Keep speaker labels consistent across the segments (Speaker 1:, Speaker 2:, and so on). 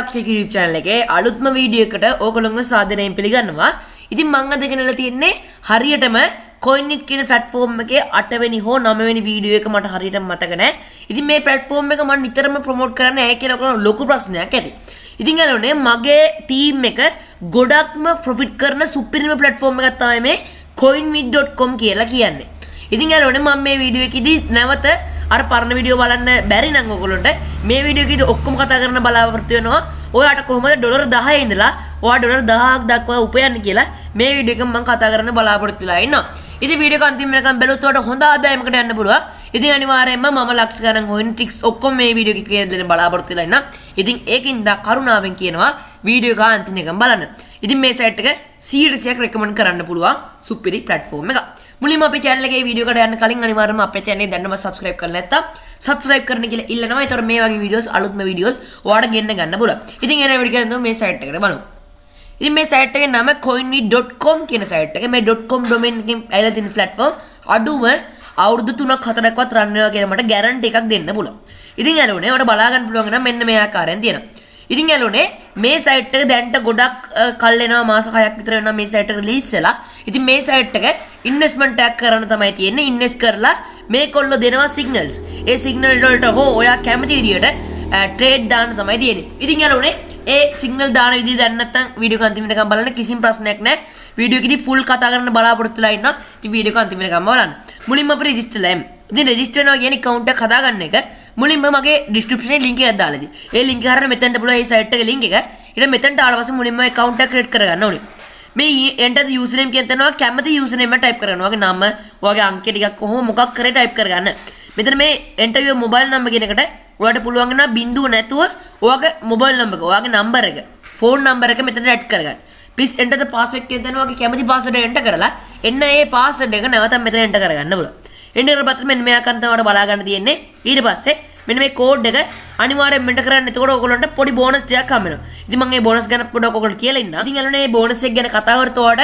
Speaker 1: ලක් ිකිරප් චනල එකේ අලුත්ම වීඩියකට ඕකොළොම සාධනයෙන් පිළිගන්නවා ඉතින් මංගද කෙනල තියෙන්නේ හරියටම කොයිනිට කියන ෆටෆෝර්ම් එක අටවැනි හෝ නමවැනි වීඩියෝ එක මට හරියට මතකන ඉතින් මේ පැට්ෆෝර්ම් එක මන් නිතරම ප්‍රමෝට් කරන්න ඇ කියලකන ලොකු ප්‍රශ්නයක් ඇති ඉතින් ඇලනේ මගේ ටීම් එක ගොඩක්ම ප්‍රොෆිට් කරන සුපිරිම පලට්ෆෝර්ම් එකත්තාව මේ කොයින් විඩ්.කොම් කියලා කියන්නේ ඉතින් ඇලනේ මම මේ වීඩියෝ එකදී නැවත අර පරණ වීඩියෝ බලන්න බැරි නම් ඔයගොල්ලන්ට මේ වීඩියෝ කීදී ඔක්කොම කතා කරන්න බලාපොරොත්තු වෙනවා. ඔයාට කොහොමද ඩොලර් 10 ඉඳලා ඔයා ඩොලර් 1000ක් දක්වා උපයන්න කියලා මේ වීඩියෝ එක මම කතා කරන්න බලාපොරොත්තු වෙලා ඉන්නවා. ඉතින් වීඩියෝ එක අන්තිම වෙනකම් බැලුවොත් ඔයාලට හොඳ ආදායමකට යන්න පුළුවන්. ඉතින් අනිවාර්යයෙන්ම මම ලක්ෂ ගණන් හොයන ට්‍රික්ස් ඔක්කොම මේ වීඩියෝ එකේ කියලා දෙන්න බලාපොරොත්තු වෙලා ඉන්නවා. ඉතින් ඒකින්ද කරුණාවෙන් කියනවා වීඩියෝ එක අන්තිම එකම බලන්න. ඉතින් මේ සයිට් එක සීරීස් එකක් රෙකමන්ඩ් කරන්න පුළුවන් සුපිරි ප්ලැට්ෆෝම් එකක්. මුලින්ම අපේ channel එකේ වීඩියෝ එකට යන්න කලින් අනිවාර්යයෙන්ම අපේ channel එක දැන්නම subscribe කරලා නැත්තම් subscribe කරන්න කියලා ඉල්ලනවා. ඒතර මේ වගේ videos අලුත්ම videos ඔයාලට ගෙන්න ගන්න පුළුවන්. ඉතින් එන වීඩියෝ එක මේ site එකට බලමු. ඉතින් මේ සයිට් එකේ නම coinme.com කියන සයිට් එක මේ .com domain එකෙන් ඇවිල්ලා තියෙන platform අඩුම අවුරුදු 3ක් 4ක්වත් රන් වෙනවා කියන මට ගැරන්ටි එකක් දෙන්න පුළුවන්. ඉතින් ඇලුනේ ඔයාලට බලා ගන්න පුළුවන් නම් මෙන්න මේ ආකාරයෙන් තියෙනවා. ඉතින් ඇලුනේ මේ සයිට් එක දැන්ට ගොඩක් කල් එනවා මාස 6ක් විතර වෙනවා මේ සයිට් එක රිලීස් වෙලා. ඉතින් මේ සයිට් එක ඉන්වෙස්ට්මන්ට් එකක් කරන්න තමයි තියෙන්නේ. ඉන්වෙස්ට් කරලා මේකොල්ල දෙනවා සිග්නල්ස්. ඒ සිග්නල් වලට හෝ ඔයා කැමති විදියට ට්‍රේඩ් දාන්න තමයි තියෙන්නේ. ඉතින් ඇලුනේ ඒ සිග්නල් දාන විදිය දැන් නැත්තම් වීඩියෝ එක අන්තිම වෙනකම් බලන්න කිසිම ප්‍රශ්නයක් නැහැ. වීඩියෝ එකේදී ෆුල් කතා කරන්න බලාපොරොත්තු වෙලා ඉන්නවා. ඉතින් වීඩියෝ එක අන්තිම වෙනකම් බලන්න. මුලින්ම අපේ රෙජිස්ටර් ලෑම්. ඉතින් රෙජිස්ටර් වෙනවා කියන්නේ කවුන්ට් එක හදාගන්න එක. මුලින්ම මගේ ඩිස්ක්‍රිප්ෂන් ලින්ක එකක් දාලා තියෙනවා. ඒ ලින්ක් එක හරියට මෙතෙන්ට පුළුවන් මේ සයිට් එකේ ලින්ක් එක. ඊට මෙතෙන්ට ආවට පස්සේ මුලින්ම account එක create කරගන්න ඕනේ. මේ enter the username කියන තැනවා කැමති username එක type කරගන්න. ඔයාගේ නම, ඔයාගේ අංක ටිකක් කොහොම මොකක් කරේ type කරගන්න. මෙතන මේ enter your mobile number කියන එකට ඔයාලට පුළුවන් වෙනවා බිඳුව නැතුව ඔයාගේ mobile number එක, ඔයාගේ number එක, phone number එක මෙතන add කරගන්න. please enter the password කියන තැන ඔයාගේ කැමති password එක enter කරලා එන්න ඒ password එක නැවත මෙතන enter කරගන්න පුළුවන්. එන්න කරපතර මෙන්න මේ ආකාරයට තමයි බලාගන්න තියෙන්නේ ඊට පස්සේ මෙන මේ කෝඩ් එක අනිවාර්යෙන් මෙන්ට කරන්න. එතකොට ඔයගොල්ලන්ට පොඩි බෝනස් එකක් හම්බ වෙනවා. ඉතින් මම මේ බෝනස් ගැන පොඩ්ඩක් ඔයගොල්ලන්ට කියලා ඉන්නම්. ඉතින් අලුනේ මේ බෝනස් එක ගැන කතා කරතෝට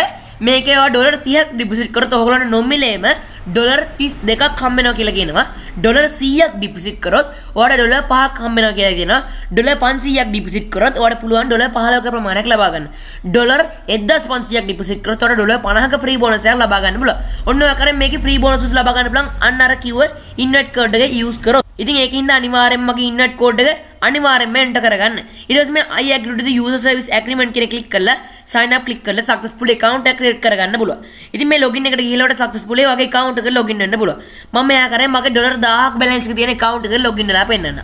Speaker 1: මේකේ ඔය ඩොලර් 30ක් ඩිපොසිට් කරත ඔයගොල්ලන්ට නොමිලේම ඩොලර් 32ක් හම්බ වෙනවා කියලා කියනවා. ඩොලර් 100ක් ඩිපොසිට් කරොත් ඔයාලට ඩොලර් 5ක් හම්බ වෙනවා කියලා කියනවා. ඩොලර් 500ක ඩිපොසිට් කරොත් ඔයාලට පුළුවන් ඩොලර් 15ක ප්‍රමාණයක් ලබා ගන්න. ඩොලර් 1500ක ඩිපොසිට් කරොත් ඔයාලට ඩොලර් 50ක ෆ්‍රී බෝනස් එකක් ලබා ගන්න පුළුවන්. ඔන්න ඔය කරේ මේකේ ෆ්‍රී බෝනස් උත් ලබා ගන්න පුළුවන්. අන්න අර කිව්ව ඉන්වෙස්ට් කර්ඩ් එක යූස් කරොත් ඉතින් ඒකන්ද අනිවාරෙන්මගේ ඉන්නට කෝඩ්ඩ අනිවාරෙන්ම එන්ට කරගන්න ඉරස්ම අයගට ස සවිස් ඇක්‍රමෙන්ට කෙන කලික් කල සයින කලික් කල සක්ස් පුල කවන්ට ක්‍රට කරගන්න පුල ඉති මේ ලොගින් එකට ගලට සක්ස් පුල වගේ කවන්ට ලොගින්න පුල ම කර මගේ ඩොර් දාහක් බලන්ස් තියන කවන්ට ලොගින්නලා පෙන්න්න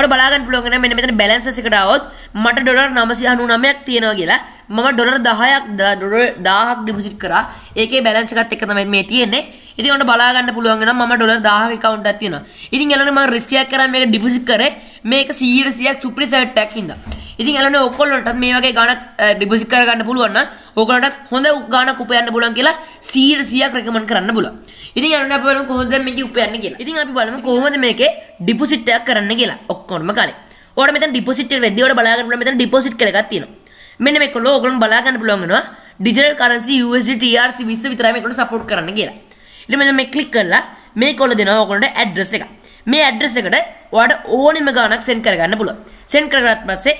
Speaker 1: ඔට බලාගන් පුලොගෙන මෙ මෙත බැලන්සකටාවත් මට ඩොර් නමසි අනු නමයක් තියෙනවා කියලා මම ඩොර් දහයක් ඩොර් දාහක් ඩිපසිට් කරා ඒක බැලන්සකත් එකතම මේ තියෙන්නේ ඉතින් ඔන්න බලාගන්න පුළුවන් නම් මම ඩොලර් 1000ක account එකක් තියෙනවා. ඉතින් යාළුවනේ මම risk එකක් කරා මේක deposit කරේ මේක 100 100ක් සුප්‍රිසට් එකක් හින්දා. ඉතින් යාළුවනේ ඔයකොල්ලන්ටත් මේ වගේ ගණක් deposit කරගන්න පුළුවන් නම් ඔයගොල්ලන්ටත් හොඳ ගණක් උපයන්න පුළුවන් කියලා 100 100ක් recommend කරන්න පුළුවන්. ඉතින් යාළුවනේ අපි බලමු කොහොමද මේක උපයන්නේ කියලා. ඉතින් අපි බලමු කොහොමද මේකේ deposit එකක් කරන්න කියලා. ඔක්කොම කාලේ. ඕකට මෙතන deposit එක වෙද්දී ඕකට බලාගන්න පුළුවන් මෙතන deposit කියලා එකක් තියෙනවා. මෙන්න මේක ඔයගොල්ලෝ බලාගන්න පුළුවන් වෙනවා. digital currency USD TRC 20 විතරයි මේකට support කරන්න කියලා. ඉතින් මේ ක්ලික් කරලා මේකොල්ල දෙනවා ඔයගොල්ලන්ට ඇඩ්‍රස් එක. මේ ඇඩ්‍රස් එකට ඔයාට ඕනෙම ගාණක් සෙන්ඩ් කරගන්න පුළුවන්. සෙන්ඩ් කරගත්තත් පස්සේ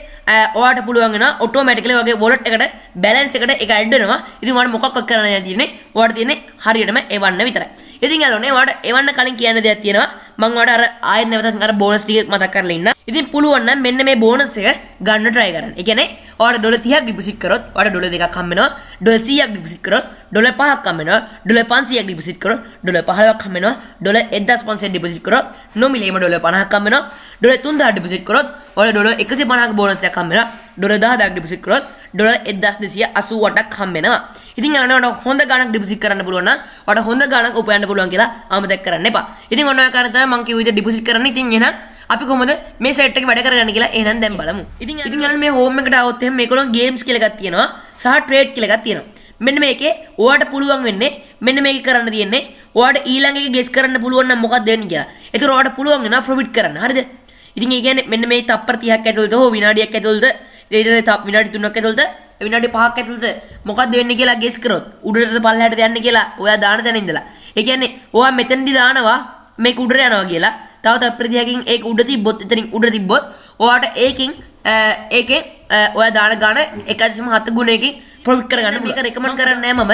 Speaker 1: ඔයාට පුළුවන් වෙනවා ඔටෝමැටිකලි වගේ වොලට් එකට බැලන්ස් එකට ඒක ඇඩ් වෙනවා. ඉතින් ඔයාට මොකක්වත් කරන්න දෙයක් තියෙන්නේ. ඔයාට තියෙන්නේ හරියටම එවන්න විතරයි. ඉතින් යාළුවනේ ඔයාට එවන්න කලින් කියන්න දෙයක් තියෙනවා. මංවට අර ආයත් නැවතත් අර බෝනස් ටික මතක් කරලා ඉන්න. ඉතින් පුළුවන් නම් මෙන්න මේ බෝනස් එක ගන්න try කරන්න. ඒ කියන්නේ ඔයාලට ඩොලර් 30ක් ඩිපොසිට් කරොත් ඔයාලට ඩොලර් දෙකක් හම් වෙනවා. ඩොලර් 100ක් ඩිපොසිට් කරොත් ඩොලර් 5ක් හම් වෙනවා. ඩොලර් 500ක් ඩිපොසිට් කරොත් ඩොලර් 15ක් හම් වෙනවා. ඩොලර් 1500ක් ඩිපොසිට් කරොත් නොමිලේම ඩොලර් 50ක් හම් වෙනවා. ඩොලර් 3000ක් ඩිපොසිට් කරොත් ඔයාලට ඩොලර් 150ක බෝනස් එකක් හම් වෙනවා. ඩොලර් 10000ක් ඩිපොසිට් කරොත් ඩොලර් 1288ක් හම් වෙනවා. ඉතින් අන්න ඔයාලට හොඳ ගණක් ඩිපොසිට් කරන්න පුළුවන් නම් ඔයාලට හොඳ ගණක් උපයන්න පුළුවන් කියලා අමතක කරන්න එපා. ඉතින් ඔන්න ඔය කාරණා තමයි මම කිව්ව විදිහට ඩිපොසිට් කරන්න. ඉතින් එහෙනම් අපි කොහොමද මේ සෙට් එක වැඩ කරගන්න කියලා එහෙනම් දැන් බලමු. ඉතින් ඉතින් අන්න මේ හෝම් එකට આવොත් එහෙනම් මේකලෝ ගේම්ස් කියලා එකක් තියෙනවා සහ ට්‍රේඩ් කියලා එකක් තියෙනවා. මෙන්න මේකේ ඔයාට පුළුවන් වෙන්නේ මෙන්න මේක කරන්න තියෙන්නේ ඔයාට ඊළඟ එක ගෙස් කරන්න පුළුවන් නම් මොකක්ද වෙන්නේ කියලා. ඒතර ඔයාට පුළුවන් වෙනවා ප්‍රොෆිට් කරන්න. හරිද? ඉතින් ඒ කියන්නේ මෙන්න මේ තප්පර 30ක් ඇතුළත හෝ විනාඩියක් ඇතුළත ඊට විනාඩි 3ක් ඇතුළත විනාඩි 5ක් ඇතුළත මොකද්ද වෙන්නේ කියලා ගෙස් කරොත් උඩටද පල්ලෙහාටද යන්නේ කියලා ඔයා දාන තැන ඉඳලා. ඒ කියන්නේ ඔයා මෙතෙන්දි දානවා මේක උඩට යනවා කියලා. තව තප්පරදීයකින් ඒක උඩ තිබ්බොත් එතනින් උඩ තිබ්බොත් ඔයාට ඒකෙන් ඒකේ ඔයා දාන ගාන 1.7 ගුණයකින් ප්‍රොෆිට් කරගන්න මේක රෙකමන්ඩ් කරන්නේ මම.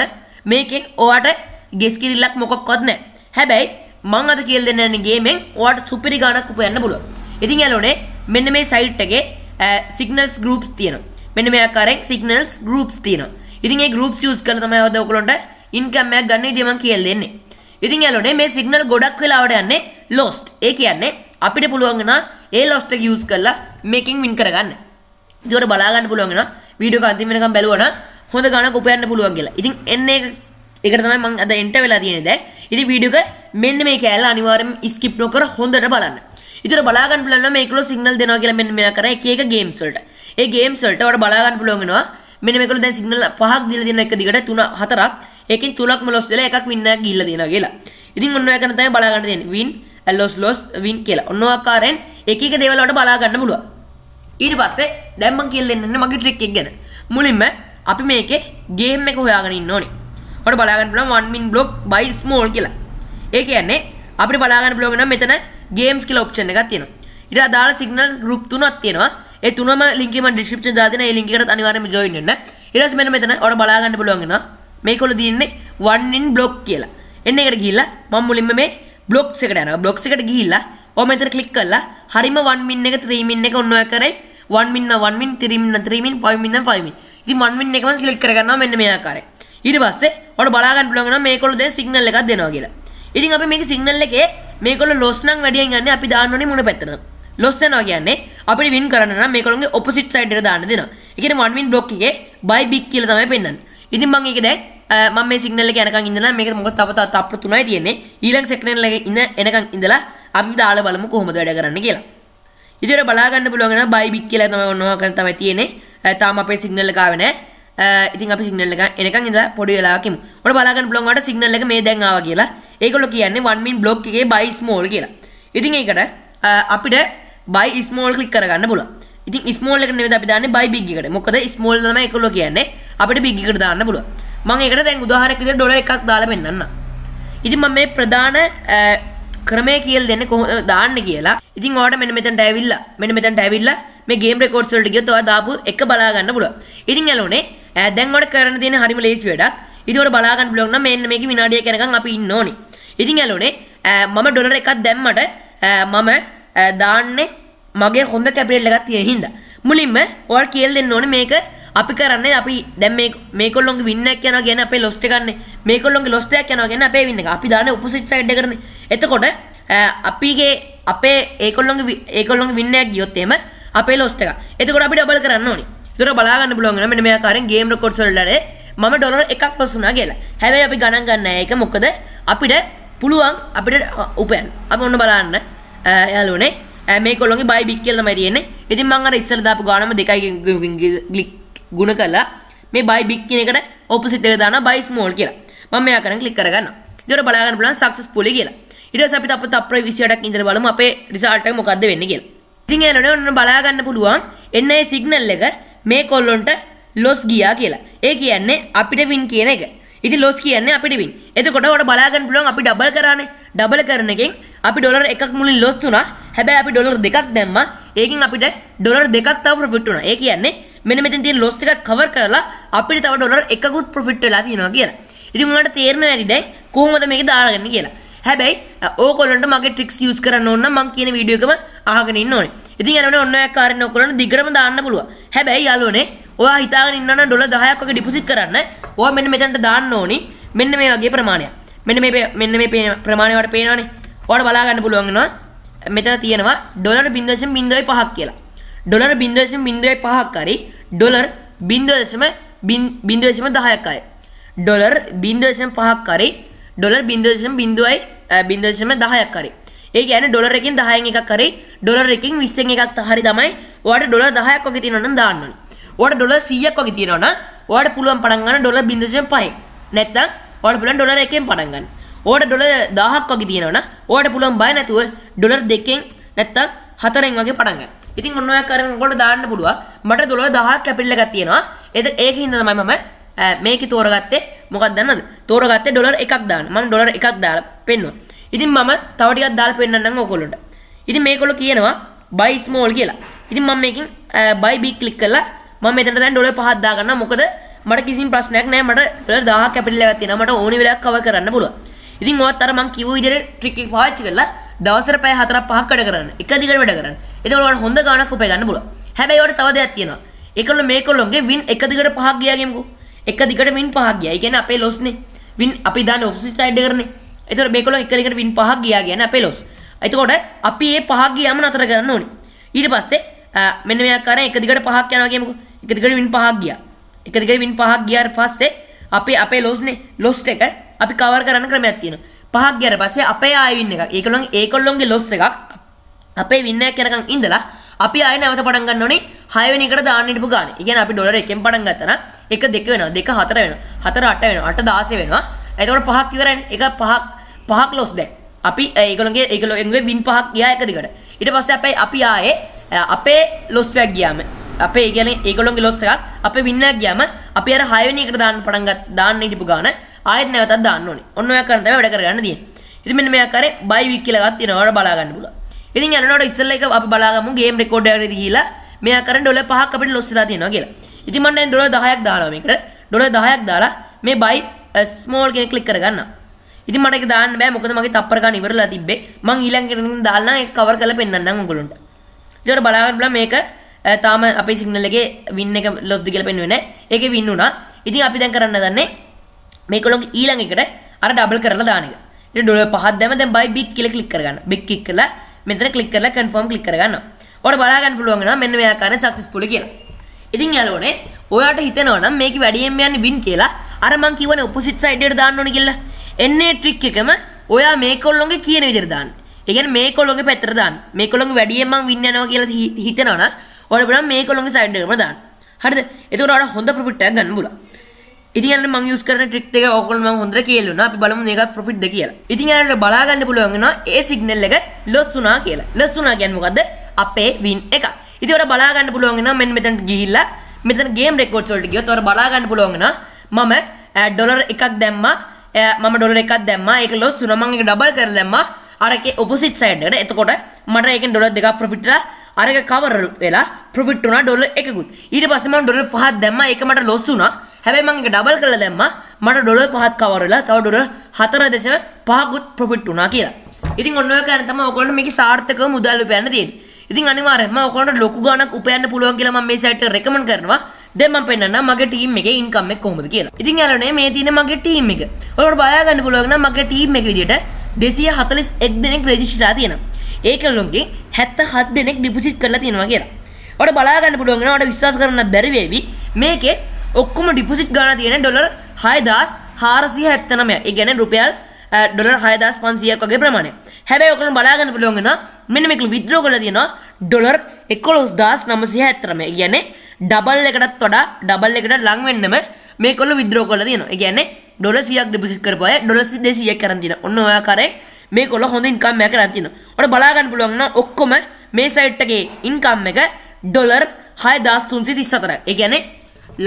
Speaker 1: මේකෙන් ඔයාට ගෙස් කිරිල්ලක් මොකක්වත් නැහැ. හැබැයි මං අද කියලා දෙන්න යන ගේමෙන් ඔයාට සුපිරි ගාණක් උපයන්න පුළුවන්. ඉතින් යාළුවනේ මෙන්න මේ සයිට් එකේ සිග්නල්ස් ගෲප්ස් තියෙනවා. මෙන්න මේ ආකාරයෙන් signals groups තියෙනවා. ඉතින් ඒ groups use කරලා තමයි ඔයාලා ඔයගොල්ලන්ට income එකක් ගන්න විදිය මම කියලා දෙන්නේ. ඉතින් යාළුවනේ මේ signal ගොඩක් වෙලාවට යන්නේ lost. ඒ කියන්නේ අපිට පුළුවන් නම් ඒ lost එක use කරලා මේකෙන් win කරගන්න. ඒකට බලා ගන්න පුළුවන් නම් වීඩියෝ එක අන්තිම වෙනකම් බැලුවා නම් හොඳ ගණක් උපයන්න පුළුවන් කියලා. ඉතින් එන්න එක ඒකට තමයි මම අද එන්ට වෙලා තියෙන්නේ දැන්. ඉතින් වීඩියෝ එක මෙන්න මේ කෑල්ල අනිවාර්යයෙන්ම skip නොකර හොඳට බලන්න. ඉතින් බලා ගන්න පුළුවන් නම් මේකලෝ signal දෙනවා කියලා මෙන්න මෙයා කරා එක එක games වලට. ඒ ගේම් සල්ට වට බලාගන්න පුළුවන්ගෙනවා මෙන මේකල දැන් සිග්නල් පහක් දීලා දෙන එක දිගට තුන හතරක් එකෙන් තුනක් මලොස් වෙලා එකක් වින් එකක් ගිල්ලා දෙනවා කියලා ඉතින් ඔන්න ඔය කරන තමයි බලා ගන්න තියෙන්නේ win loss loss win කියලා ඔන්න ඔය ආකාරයෙන් එක එක දේවල් වලට බලා ගන්න පුළුවන් ඊට පස්සේ දැන් මම කියලා දෙන්න මගේ ට්‍රික් එක ගැන මුලින්ම අපි මේකේ ගේම් එක හොයාගෙන ඉන්න ඕනේ. ඔබට බලාගන්න පුළුවන් one min block by small කියලා. ඒ කියන්නේ අපිට බලාගන්න පුළුවන් නම් මෙතන games කියලා option එකක් තියෙනවා. ඊට අදාළ signal group තුනක් තියෙනවා. ඒ තුනම ලින්ක මම ඩිස්ක්‍රිප්ෂන් දාලා දෙනවා. ඒ ලින්ක් එකටත් අනිවාර්යයෙන්ම join වෙන්න. ඊට පස්සේ මෙන්න මෙතන ඔයාලා බලා ගන්න පුළුවන් වෙනවා. මේකවල තියෙන්නේ one in block කියලා. එන්න එකට ගිහිල්ලා මම මුලින්ම මේ blocks එකට යනවා. blocks එකට ගිහිල්ලා ඔයා මෙතන click කරලා හරිම 1 min එක 3 min එක ඔන්න ඔය කරේ 1 min 1 min 3 min 3 min 5 min 5 min. ඉතින් 1 min එකම select කරගන්නවා මෙන්න මේ ආකාරයෙන්. ඊට පස්සේ ඔයාලා බලා ගන්න පුළුවන් වෙනවා මේකවල දැන් signal එකක් දෙනවා කියලා. ඉතින් අපි මේක සිග්නල් එකේ මේකොල්ල ලොස් නම් වැඩියෙන් ගන්න අපි දාන්න ඕනේ මුණ පැත්තට. ලොස්සනවා කියන්නේ අපිට වින් කරන්න නම් මේකලුන්ගේ ඔපොසිට් සයිඩ් එකට දාන්න දෙනවා. ඒ කියන්නේ වන් වින් බ්ලොක් එකේ බයි බිග් කියලා තමයි පෙන්වන්නේ. ඉතින් මම ඒක දැන් මම මේ සිග්නල් එක යනකම් ඉඳලා මේක මොකද තව තවත් අප්‍ර 3යි තියෙන්නේ. ඊළඟ සෙකන්ඩ් එකේ ඉඳ එනකම් ඉඳලා අපි දාලා බලමු කොහොමද වැඩ කරන්න කියලා. ඉතින් බලා ගන්න පුළුවන් නම් බයි බිග් කියලා තමයි ඔන්නවා කරන් තමයි තියෙන්නේ. තාම අපේ සිග්නල් එක ආවේ නැහැ. ඉතින් අපි සිගනල් එක එනකන් ඉඳලා පොඩි වෙලාවක් ඉමු. ඔන්න බලාගන්න බලන් වට සිගනල් එක මේ දැන් ආවා කියලා. ඒගොල්ලෝ කියන්නේ 1 min block එකේ by small කියලා. ඉතින් ඒකට අපිට බයි ස්මෝල් කලික් කරගන්න පුල ඉතින් ස්මෝල් එක නෙවෙයි අපි දාන්නේ බයි බිග් එකට මොකද ස්මෝල් තමයි ඒකලෝ කියන්නේ අපිට බිග් එකට දාන්න පුළුවන් මම ඒකට දැන් උදාහරණයක් විදිහට ඩොලර් එකක් දාලා පෙන්නන්න ඉතින් මම මේ ප්‍රධාන ක්‍රමය කියලා දෙන්නේ කොහොමද දාන්න කියලා ඉතින් ඔයාලට මෙන්න මෙතනට ඇවිල්ලා මෙන්න මෙතනට ඇවිල්ලා මේ ගේම් රෙකෝඩ්ස් වලට ගියොත් ඔයා දාපු එක බලා ගන්න පුළුවන් ඉතින් ඇලෝනේ දැන් ඔයාලට කරන්න තියෙන හරිම ලේසි වැඩක් ඉතින් ඔයාලට බලා ගන්න පුළුවන් නම් මෙන්න මේක විනාඩියක් යනකම් අපි ඉන්න ඕනේ ඉතින් ඇලෝනේ මම ඩොලර් එකක් දැම්මට මම දාන්නේ මගේ හොඳ කැපිටල් එකක් තියෙන හින්දා මුලින්ම ඔයාලා කියලා දෙන්න ඕනේ මේක අපි කරන්නේ අපි දැන් මේ මේකොල්ලොන්ගේ වින්න එකක් යනවා කියන්නේ අපේ ලොස්ට් එකන්නේ මේකොල්ලොන්ගේ ලොස්ට් එකක් යනවා කියන්නේ අපේ වින්න එක. අපි දාන්නේ ඔපොසිට් සයිඩ් එකටනේ. එතකොට අපිගේ අපේ ඒකොල්ලොන්ගේ ඒකොල්ලොන්ගේ වින්න එකක් ගියොත් එහෙම අපේ ලොස්ට් එක. එතකොට අපි ඩබල් කරන්න ඕනේ. ඒතර බලා ගන්න පුළුවන් නේද? මෙන්න මේ ආකාරයෙන් ගේම් රෙකෝඩ්ස් වලට මම ඩොලර් එකක් ප්ලස් වුණා කියලා. හැබැයි අපි ගණන් ගන්න නැහැ ඒක මොකද අපිට පුළුවන් අපිට උපයන්න. අපි ඔන්න බලන්න යාළුවනේ මේකොළොගේ බයි බික් කියලම තියෙන්නේ ඉතින් මං අර ඉස්සර දාපු ගානම දෙකයි ක්ලික් ගුණ කළා මේ බයි බික් කියන එකට ඔපොසිට් එක දානවා බයි ස්මෝල් කියලා මම මෙයා කරන් ක්ලික් කරගන්නවා ඊට බලා ගන්න බලන්න සක්සස්ෆුලි කියලා ඊට පස්සේ අපිට අපිට අප්‍රේ 28ක් ඉඳලා බලමු අපේ රිසල්ට් එක මොකද්ද වෙන්නේ කියලා ඉතින් එනනේ ඔන්න බලා ගන්න පුළුවන් එන්න ඒ සිග්නල් එක මේ කොල්ලොන්ට ලොස් ගියා කියලා ඒ කියන්නේ අපිට වින් කියන එක ඉති ලොස් කියන්නේ අපිට වින් එතකොට ඔට බලාගන්න පුළුවන් අපි ඩබල් කරන්නේ ඩබල් කරන එකෙන් අපි ඩොලර් එකක් මුලින් ලොස් වුණා හැබැයි අපි ඩොලර් දෙකක් දැම්මා ඒකෙන් අපිට ඩොලර් දෙකක් තව ප්‍රොෆිට් වුණා ඒ කියන්නේ මෙන්න මෙතෙන් තියෙන ලොස් එකක් කවර් කරලා අපිට තව ඩොලර් එකකුත් ප්‍රොෆිට් වෙලා තියෙනවා කියලා ඉතින් උන්ට තේරෙන්නේ නැති දැන් කොහොමද මේක දාගන්නේ කියලා හැබැයි ඕකොල්ලන්ට මගේ ට්‍රික්ස් යූස් කරන්න ඕන මං කියන වීඩියෝ එකම අහගෙන ඉන්න ඕනේ. ඉතින් යනවනේ ඔන්න ඔය කාරණේ ඔයකොල්ලන්ට දිගටම දාන්න පුළුවන්. හැබැයි යාළුවනේ ඔයා හිතාගෙන ඉන්නවා නම් ඩොලර් 10ක් වගේ ඩිපොසිට් කරන්න. ඔයා මෙන්න මෙතනට දාන්න ඕනි. මෙන්න මේ වගේ ප්‍රමාණයක්. මෙන්න මේ මෙන්න මේ ප්‍රමාණය වට පේනවනේ. ඔයාට බලා ගන්න පුළුවන් වෙනවා. මෙතන තියෙනවා ඩොලර් 0.05ක් කියලා. ඩොලර් 0.05ක් හරි ඩොලර් 0.10ක් හරි ඩොලර් 0.5ක් හරි ඩොලර් 0.10ක් හරි ඒ කියන්නේ ඩොලර් එකෙන් 10න් එකක් හරි ඩොලර් එකෙන් 20න් එකක් හරි තමයි ඔයාලට ඩොලර් 10ක් වගේ තියෙනවනම් දාන්න ඕනේ ඕට ඩොල සීයක් වගේ තියෙනවන ඕට පුළුවන් පටන්ගන්න ඩොල බිඳජෙන් පයි නැත්තං ඕට පුළන් ඩොලර එකෙන් පටන්ගන්න ඕට ඩොල දාහක් වගේ තියෙනවන ඕට පුළුවන් බය නැතුව ඩොලර් දෙකෙන් නැත්තං හතරෙන් වගේ පටන්ගන්න ඉතින් ඔන්නඔය කරනකොට දාන්න පුළුව මට දොල දහක් කැපිල්ලක් තියෙනවා එද ඒක හින්දා තමයි මම මේක තෝරගත්තේ මොකක්ද දන්නවද තෝරගත්තේ ඩොලර් එකක් දාන්න මම ඩොලර් එකක් දාලා පෙන්නුවා ඉතින් මම තව ටිකක් දාලා පෙන්නන්නම් ඔයගොල්ලන්ට ඉතින් මේගොල්ලෝ කියනවා buy small කියලා ඉතින් මම මේකෙන් buy big click කරලා මම මෙතන දැන් ඩොලර් 5000 දාගන්න මොකද මට කිසිම ප්‍රශ්නයක් නැහැ මට ඩොලර් 1000ක් කැපිටල් එකක් තියෙනවා මට ඕනි වෙලාවක කවර් කරන්න පුළුවන්. ඉතින් ඔයත් අර මං කිව්ව විදිහට ට්‍රික් එක පාවිච්චි කරලා දවසට පැය 4ක් 5ක් වැඩ කරන්න. එක දිගට වැඩ කරන්න. එතකොට ඔයාලට හොඳ ගාණක් උපය ගන්න පුළුවන්. හැබැයි ඔයාලට තව දෙයක් තියෙනවා. ඒකවල මේකවලගේ win එක දිගට පහක් ගියා ගේමුකෝ. එක දිගට win පහක් ගියා. ඒ කියන්නේ අපේ loss නේ. win අපි දාන්නේ opposite side එකටනේ. එතකොට මේකවල එක දිගට win පහක් ගියා කියන්නේ අපේ loss. එතකොට අපි මේ පහක් ගියාම නතර කරන්න ඕනේ. ඊට පස්සේ මෙන්න මෙයා කරා එක දිගට පහක් යනවා කියමුකෝ. එක දිගට වින් පහක් ගියා. එක දිගට වින් පහක් ගියාට පස්සේ අපේ අපේ ලොස්නේ ලොස්ට් එක අපි කවර් කරන්න ක්‍රමයක් තියෙනවා. පහක් ගියාට පස්සේ අපේ ආයෙ වින් එකක්. ඒකලොන් ඒකලොන්ගේ ලොස් එකක් අපේ වින් එකක් යනකම් ඉඳලා අපි ආයෙ නැවත පටන් ගන්න ඕනේ 6 වෙනි එකට දාන්න හිටපු ගාන. ඒ කියන්නේ අපි ඩොලර් එකෙන් පටන් ගත්තා නම් 1 2 වෙනවා 2 4 වෙනවා 4 8 වෙනවා 8 16 වෙනවා. එතකොට පහක් ඉවරයිනේ. ඒක පහක් පහක් ලොස් දැන්. අපි ඒගොල්ලන්ගේ ඒගොල්ලෝ එංගුවේ වින් පහක් ගියා එක දිගට. ඊට පස්සේ අපි අපි ආයේ අපේ ලොස් එකක් ගියාම අපේ ඒගල ඒගොලොන්ගේ ලොස්ස එකක් අප වින්නක් ගියම අපි අර හයවනි එකට දාන්න පටන් ගත් දාන්න හිටපු ගාන ආයෙත් නැවතත් දාන්න ඕනේ. ඔන්න ඔය කරන තමයි වැඩ කරගන්න තියෙන්නේ. ඉතින් මෙන්න මෙයා කරේ බයි වීක් කියලා එකක් තියෙනවා. ඔයාලා බලා ගන්න පුළුවන්. ඉතින් යනකොට ඉස්සෙල්ලා එක අපි බලාගමු ගේම් රෙකෝඩ් එකට ගිහිලා මෙයා කරන ඩොලර් 5ක් අපිට ලොස් වෙලා තියෙනවා කියලා. ඉතින් මම දැන් ඩොලර් 10ක් දානවා මේකට. ඩොලර් 10ක් දාලා මේ බයි ස්මෝල් කියන ක්ලික් කරගන්නවා. ඉතින් මට ඒක දාන්න බෑ මොකද මගේ තප්පර ගන්න ඉවරලා තිබ්බේ. මං ඊළඟට දාලා ඒක කවර් කරලා පෙන්නන්නම් උගලන්ට. ඊට බලාගන්න බලන්න මේක තාම අපේ සිගනල් එකේ වින් එක ලොස්ද කියලා පෙන්වෙන්නේ නැහැ. ඒකේ වින් වුණා. ඉතින් අපි දැන් කරන්න දන්නේ මේකලොග් ඊළඟ එකට අර ඩබල් කරලා දාන එක. ඊට ඩොලර් 5ක් දැම්ම දැන් බයි බිග් කියලා ක්ලික් කරගන්න. බිග් ක්ලික් කරලා මෙතන ක්ලික් කරලා කන්ෆර්ම් ක්ලික් කරගන්නවා. ඔයාලට බලා ගන්න පුළුවන් වෙනවා මෙන්න මේ ආකාරයෙන් සක්සස්ෆුල් කියලා. ඉතින් යාළුවනේ ඔයාට හිතෙනවා නම් මේක වැඩියෙන් යන්නේ වින් කියලා අර මං කියවනේ ඔපොසිට් සයිඩ් එකට දාන්න ඕනේ කියලා. එන්නේ ට්‍රික් එකම ඔයා මේකොල්ලොන්ගේ කියන විදිහට දාන්න. ඒ කියන්නේ මේකොල්ලොන්ගේ පැත්තට දාන්න. මේකොල්ලොන්ගේ වැඩියෙන් මං වින් යනවා කියලා හිතනවා නම් ඕන බලන්න මේකලොන්ගේ සයිඩ් එකට දාන්න. හරිද? එතකොට ඔයාලට හොඳ ප්‍රොෆිට් එකක් ගන්න පුළුවන්. ඉතින් යන්න මම යූස් කරන ට්‍රික් එක ඕකල් මම හොඳට කියලා දුන්නා. අපි බලමු මේකත් ප්‍රොෆිට්ද කියලා. ඉතින් යන්න බලා ගන්න පුළුවන් වෙනවා ඒ සිග්නල් එක ලොස් වුණා කියලා. ලොස් වුණා කියන්නේ මොකද්ද? අපේ win එක. ඉතින් ඔයාලට බලා ගන්න පුළුවන් වෙනවා මෙන්න මෙතනට ගිහිල්ලා මෙතන ගේම් රෙකෝඩ්ස් වලට ගියොත් ඔයාලට බලා ගන්න පුළුවන් වෙනවා මම ඩොලර් එකක් දැම්මා මම ඩොලර් එකක් දැම්මා ඒක ලොස් වුණා මම ඒක ඩබල් කරලා දැම්මා අරකේ ඔපොසිට් සයිඩ් එකට. එතකොට මට ඒකෙන් ඩොලර් දෙකක් ප්‍රොෆිට් වෙලා අරක කවර වෙලා ප්‍රොෆිට් වුණා ඩොලර් එකකුත්. ඊට පස්සේ මම ඩොලර් පහක් දැම්මා ඒක මට ලොස් වුණා. හැබැයි මම ඒක ඩබල් කරලා දැම්මා. මට ඩොලර් පහක් කවර වෙලා තව ඩොලර් 4.5කුත් ප්‍රොෆිට් වුණා කියලා. ඉතින් ඔන්න ඔය කාරණා තමයි ඔයගොල්ලෝ මේකේ සාර්ථකව මුදල් උපයන්න තියෙන්නේ. ඉතින් අනිවාර්යෙන්ම ඔයගොල්ලන්ට ලොකු ගාණක් උපයන්න පුළුවන් කියලා මම මේ සයිට් එක රෙකමන්ඩ් කරනවා. දැන් මම පෙන්නන්නම් මගේ ටීම් එකේ ඉන්කම් එක කොහොමද කියලා. ඉතින් යාළුවනේ මේ තියෙන මගේ ටීම් එක. ඔයගොල්ලෝ බය ගන්න පුළුවන් නම් මගේ ටීම් එක විදියට 241 දෙනෙක් රෙජිස්ටර් වෙලා තියෙනවා. ඒකල්ලුන්ගේ හැත්ත හත් දෙනෙක් ඩිපසිට් කරලා තියෙනවා කියලා ඔට බලාගන්න පුළුවන්ගෙන ට විශවාස කරන්න බැරිවේවි මේකේ ඔක්කොම ඩිපසිට් ගාන තියෙන ඩොලර් හයදස් හාරසිය හැත්තනම ගැන රුපියල් ඩොලර් හයදස් පන්සියක් වගේ ප්‍රමාණය හැබැයි ඔකන බලාගන්න පුළුවන්ගෙන මෙනමෙක විද්‍රෝ කළ තියෙනවා ඩොලර් එකොලොස් දස් නමසිය ඇත්තරම ගැන ඩබල් එකටත් තොඩා ඩබල් එකට ලං වෙන්නම මේ කොල්ල විද්‍රෝ කළ තියෙනවා ගැන ඩොල සියක් ඩිපසිට් කරපය ඩොලසි දෙසියක් කරන්තින ඔන්න ඔයා කරේ මේකොල හොඳ ඉන්කම් එක නැතින ඔට බලාගන්න පුළුවන්න ඔක්කොම මේ සයිට්ටගේ ඉන්කම් එක ඩොලර් හය දස්තුන්සි තිස් සතර එකගැන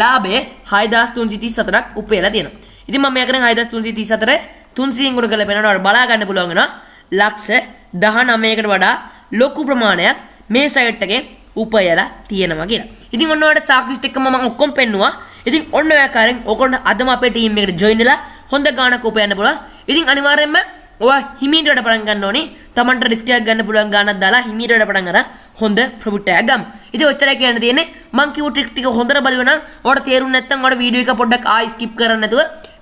Speaker 1: ලාබේ හයදස්තුන්සි තිස් සතරක් උපේලා තියෙන ඉති ම මේකර හයදස්තුන්සි තිස් සතර තුන්සියෙන් ගොඩ කල පෙනට බලාගන්න පුළුවගෙන ලක්ස දහ නමයකට වඩා ලොක්කු ප්‍රමාණයක් මේ සයිට්ටගේ උපයලා තියෙනවා කියලා ඉතින් ඔන්නවට සාක්ෂිත් එක්කම මම ඔක්කොම පෙන්නවා ඉතින් ඔන්න ඔය කාරෙන් ඔකොන්න අදම අපේ ටීම් එකට ජොයින් වෙලා හොඳ ගාණක් උපයන්න පුළුවන් ඉතින් අනිවාර්යයෙන්ම ඔවා හිමීටට පටන් ගන්න ඕනේ තමන්ට රිස්ක් එකක් ගන්න පුළුවන් ගානක් දාලා හිමීටට පටන් අරන් හොඳ ප්‍රොෆිට් එකක් ගම්. ඉතින් ඔච්චරයි කියන්න තියෙන්නේ මං කිව්ව ට්‍රික් ටික හොඳට බලුවා නම් ඔයාලට තේරුම් නැත්නම් ඔයාලා වීඩියෝ එක පොඩ්ඩක් ආයි ස්කිප් කරන්න නැතුව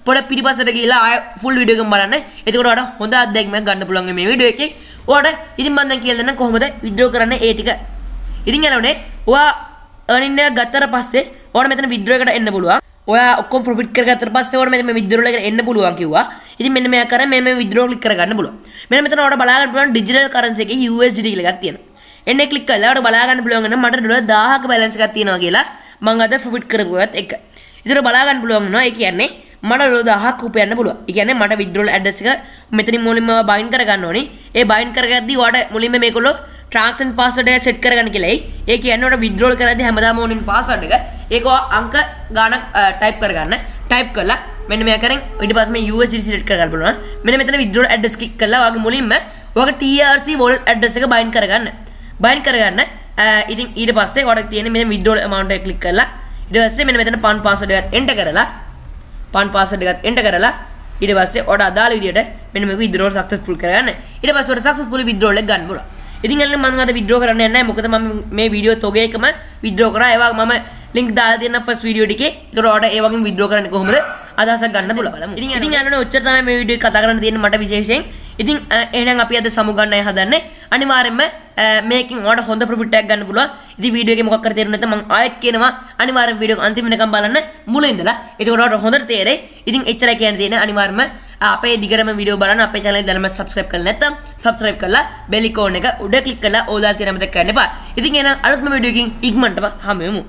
Speaker 1: පොඩක් පිටිපස්සට ගිහිල්ලා ආය ෆුල් වීඩියෝ එකම බලන්න. එතකොට ඔයාලට හොඳ අත්දැකීමක් ගන්න පුළුවන් මේ වීඩියෝ එකෙන්. ඔයාලට ඉතින් මම දැන් කියලා දෙන්නම් කොහොමද විඩ්‍රෝ කරන්න ඒ ටික. ඉතින් යනෝනේ ඔයා earning එකක් ගත්තට පස්සේ ඔයාලට මෙතන විඩ්‍රෝ එකට එන්න පුළුවන්. ඔයා ඔක්කොම ප්‍රොෆිට් කරගත්තට පස්සේ ඔයාලට මෙතන විඩ්‍රෝ එකට එන්න පුළුවන් කිව්වා. ඉතින් මෙන්න මෙයා කරා මේ මේ විද්‍රෝ ක්ලික් කරගන්න පුළුවන්. මෙන්න මෙතන ඔයාලට බලාගන්න පුළුවන් ඩිජිටල් කරන්සි එකේ USDT කියලා එකක් තියෙනවා. එන්නේ ක්ලික් කරලා ඔයාලට බලාගන්න පුළුවන් නම් මට ඩොලර් 1000ක බැලන්ස් එකක් තියෙනවා කියලා මම අද ප්‍රොෆිට් කරපුවත් එක. ඉතින් බලාගන්න පුළුවන් වෙනවා. ඒ කියන්නේ මට ඩොලර් 1000ක් උපයන්න පුළුවන්. ඒ කියන්නේ මට විද්‍රෝල් ඇඩ්‍රස් එක මෙතනින් මුලින්ම බයින් කරගන්න ඕනේ. ඒ බයින් කරගද්දී ඔයාලට මුලින්ම මේකලෝ ට්‍රාන්සන් පාස්වර්ඩ් එක සෙට් කරගන්න කියලායි. ඒ කියන්නේ ඔයාලට විද්‍රෝල් කරද්දී හැමදාම ඕනින් පාස්වර්ඩ් එක ඒක අංක ගානක් ටයිප් කරගන්න. ටයිප් කරලා මෙන්න මේ කරෙන් ඊට පස්සේ මේ USDT සිලෙක්ට් කරගන්න පුළුවන්. මෙන්න මෙතන withdrawal address click කළා ඔයාගේ මුලින්ම ඔයාගේ TRC wallet address එක bind කරගන්න. bind කරගන්න. ඉතින් ඊට පස්සේ ඔයාට තියෙන්නේ මෙන්න withdrawal amount එක click කරලා ඊට පස්සේ මෙන්න මෙතන PAN password එකත් enter කරලා PAN password එකත් enter කරලා ඊට පස්සේ ඔයාට අදාළ විදියට මෙන්න මේක withdrawal successful කරගන්න. ඊට පස්සේ ඔයාට successfully withdrawal එක ගන්න පුළුවන්. ඉතින් අන්න මම අද විඩ්‍රෝ කරන්න යන්නේ මොකද මම මේ වීඩියෝ තෝගේ එකම විඩ්‍රෝ කරා ඒවා මම ලින්ක් දාලා දෙන්න ෆස්ට් වීඩියෝ ටිකේ. ඒතකොට ඔයාලට ඒ වගේම විඩ්‍රෝ කරන්න කොහොමද අදහසක් ගන්න පුළුවන්. ඉතින් ඉතින් යනවනේ ඔච්චර තමයි මේ වීඩියෝ කතා කරන්න තියෙන්නේ මට විශේෂයෙන්. ඉතින් එහෙනම් අපි අද සමුගන්නයි හදන්නේ. අනිවාර්යයෙන්ම මේකෙන් ඔයාලට හොඳ ප්‍රොෆිට් එකක් ගන්න පුළුවන්. ඉතින් වීඩියෝ එකේ මොකක් හරි තේරුණා නැත්නම් මම ආයෙත් කියනවා අනිවාර්යයෙන් වීඩියෝ අන්තිම වෙනකම් බලන්න මුලින් ඉඳලා. ඒක ඔයාලට හොඳට තේරෙයි. ඉතින් එච්චරයි කියන්න තියෙන්නේ අනිවාර්යයෙන්ම අපේ දිගටම වීඩියෝ බලන්න අපේ channel එක දැනටමත් subscribe කරලා නැත්නම් subscribe කරලා bell icon එක උඩ click කරලා ඕදාල් තියෙන මතක කරන්න එපා. ඉතින් එහෙනම් අලුත්ම වීඩියෝ එකකින් ඉක්මනටම හමු වෙමු.